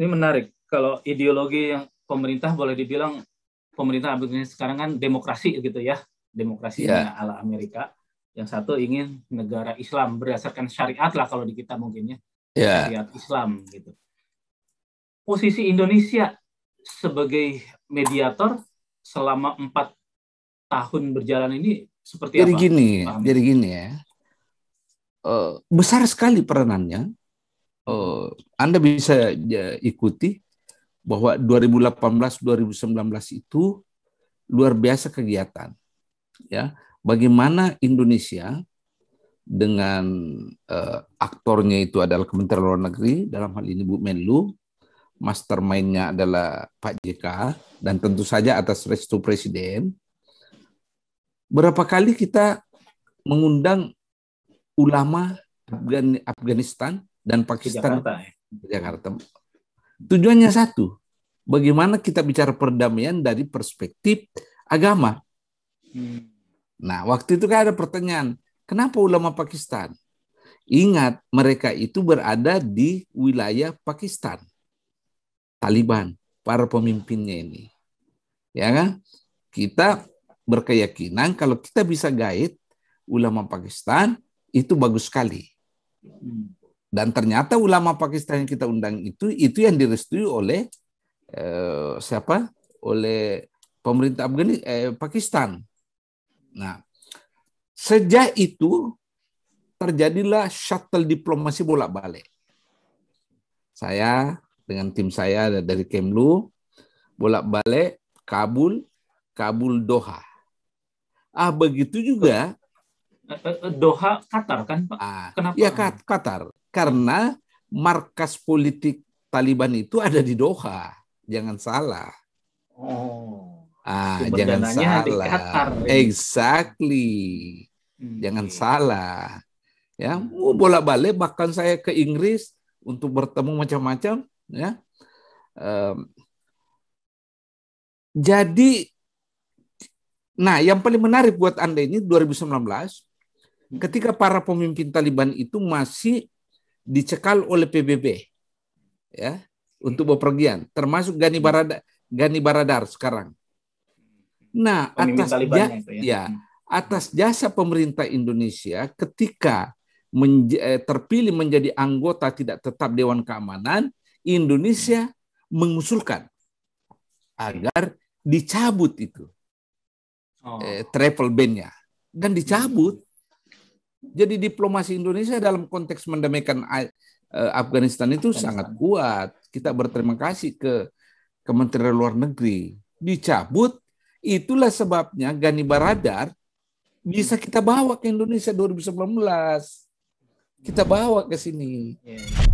ini menarik. Kalau ideologi yang pemerintah boleh dibilang pemerintah sekarang kan demokrasi gitu ya, demokrasi yeah. ala Amerika. Yang satu ingin negara Islam berdasarkan syariat lah kalau di kita mungkin ya, yeah. syariat Islam gitu. Posisi Indonesia sebagai mediator selama empat tahun berjalan ini seperti jadi apa? Jadi gini, jadi gini ya. Eh, besar sekali peranannya uh, Anda bisa ya, ikuti bahwa 2018-2019 itu luar biasa kegiatan. Ya, bagaimana Indonesia dengan uh, aktornya itu adalah Kementerian Luar Negeri dalam hal ini Bu Menlu, mastermindnya adalah Pak JK dan tentu saja atas restu Presiden. Berapa kali kita mengundang ulama Afghanistan dan Pakistan Jakarta. Ya? Jakarta. Tujuannya satu, bagaimana kita bicara perdamaian dari perspektif agama. Hmm. Nah, waktu itu kan ada pertanyaan, kenapa ulama Pakistan? Ingat, mereka itu berada di wilayah Pakistan. Taliban, para pemimpinnya ini. Ya kan? Kita berkeyakinan kalau kita bisa gait ulama Pakistan itu bagus sekali. Dan ternyata ulama Pakistan yang kita undang itu itu yang direstui oleh eh, siapa? Oleh pemerintah Afghanistan eh, Pakistan. Nah, sejak itu terjadilah shuttle diplomasi bolak-balik. Saya dengan tim saya dari Kemlu bolak-balik Kabul, Kabul Doha. Ah begitu juga eh, eh, Doha Qatar kan Pak? Ah, Kenapa? Ya Qatar. Karena markas politik Taliban itu ada di Doha. Jangan salah. Oh. Ah, jangan salah. Di Qatar, Exactly. Hmm. Jangan salah. Ya, oh, bola balik bahkan saya ke Inggris untuk bertemu macam-macam, ya. Um, jadi nah, yang paling menarik buat Anda ini 2019 hmm. ketika para pemimpin Taliban itu masih dicekal oleh PBB ya untuk bepergian termasuk Gani hmm. Barada Gani Baradar sekarang. Nah, atas ja, ya. ya hmm. atas jasa pemerintah Indonesia ketika menj eh, terpilih menjadi anggota tidak tetap Dewan Keamanan, Indonesia hmm. mengusulkan agar dicabut itu oh. eh, travel ban-nya dan dicabut jadi diplomasi Indonesia dalam konteks mendamaikan eh, Afghanistan itu Afghanistan. sangat kuat. Kita berterima kasih ke Kementerian Luar Negeri. Dicabut, itulah sebabnya Gani Baradar bisa kita bawa ke Indonesia 2019. Kita bawa ke sini. Yeah.